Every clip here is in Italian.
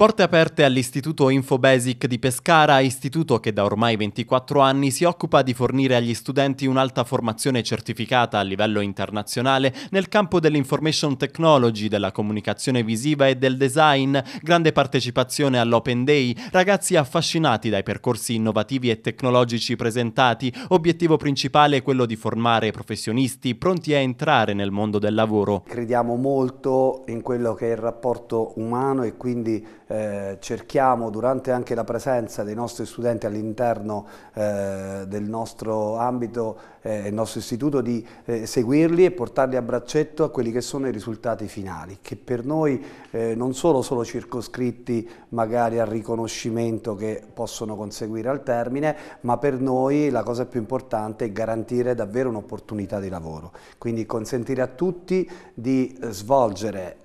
Porte aperte all'Istituto InfoBasic di Pescara, istituto che da ormai 24 anni si occupa di fornire agli studenti un'alta formazione certificata a livello internazionale nel campo dell'information technology, della comunicazione visiva e del design, grande partecipazione all'Open Day, ragazzi affascinati dai percorsi innovativi e tecnologici presentati, obiettivo principale è quello di formare professionisti pronti a entrare nel mondo del lavoro. Crediamo molto in quello che è il rapporto umano e quindi eh, cerchiamo durante anche la presenza dei nostri studenti all'interno eh, del nostro ambito e eh, il nostro istituto di eh, seguirli e portarli a braccetto a quelli che sono i risultati finali, che per noi eh, non sono solo circoscritti magari al riconoscimento che possono conseguire al termine, ma per noi la cosa più importante è garantire davvero un'opportunità di lavoro, quindi consentire a tutti di svolgere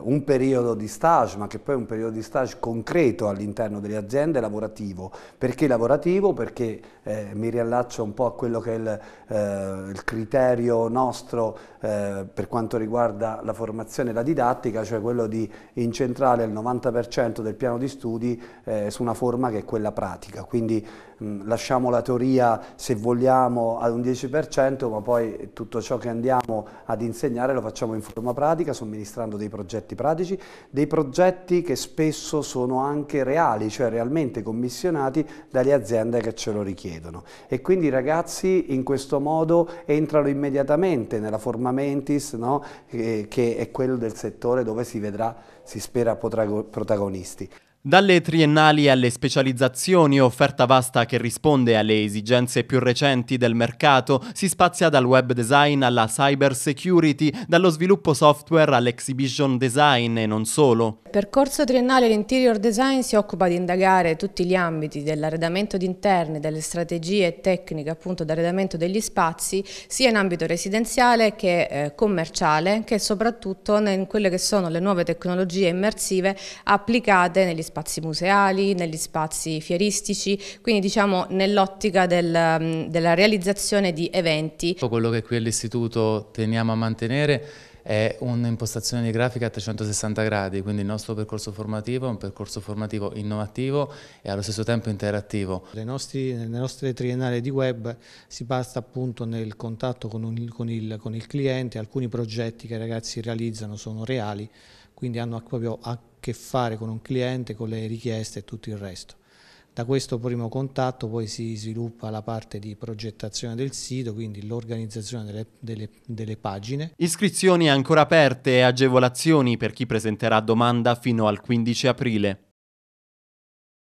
un periodo di stage, ma che poi è un periodo di stage concreto all'interno delle aziende lavorativo. Perché lavorativo? Perché eh, mi riallaccio un po' a quello che è il, eh, il criterio nostro eh, per quanto riguarda la formazione e la didattica, cioè quello di incentrare il 90% del piano di studi eh, su una forma che è quella pratica. Quindi mh, lasciamo la teoria, se vogliamo, ad un 10%, ma poi tutto ciò che andiamo ad insegnare lo facciamo in forma pratica, somministrando dei progetti pratici, dei progetti che spesso spesso sono anche reali, cioè realmente commissionati dalle aziende che ce lo richiedono. E quindi i ragazzi in questo modo entrano immediatamente nella forma mentis, no? Eh, che è quello del settore dove si vedrà, si spera, protagonisti. Dalle triennali alle specializzazioni, offerta vasta che risponde alle esigenze più recenti del mercato, si spazia dal web design alla cyber security, dallo sviluppo software all'exhibition design e non solo. Il percorso triennale l'interior design si occupa di indagare tutti gli ambiti dell'arredamento di delle strategie tecniche appunto d'arredamento degli spazi, sia in ambito residenziale che eh, commerciale, che soprattutto in quelle che sono le nuove tecnologie immersive applicate negli spazi spazi museali, negli spazi fieristici, quindi diciamo nell'ottica del, della realizzazione di eventi. Quello che qui all'istituto teniamo a mantenere è un'impostazione di grafica a 360 gradi, quindi il nostro percorso formativo è un percorso formativo innovativo e allo stesso tempo interattivo. Le nostre, nelle nostre triennali di web si basta appunto nel contatto con, un, con, il, con il cliente, alcuni progetti che i ragazzi realizzano sono reali, quindi hanno proprio a che fare con un cliente, con le richieste e tutto il resto. Da questo primo contatto poi si sviluppa la parte di progettazione del sito, quindi l'organizzazione delle, delle, delle pagine. Iscrizioni ancora aperte e agevolazioni per chi presenterà domanda fino al 15 aprile.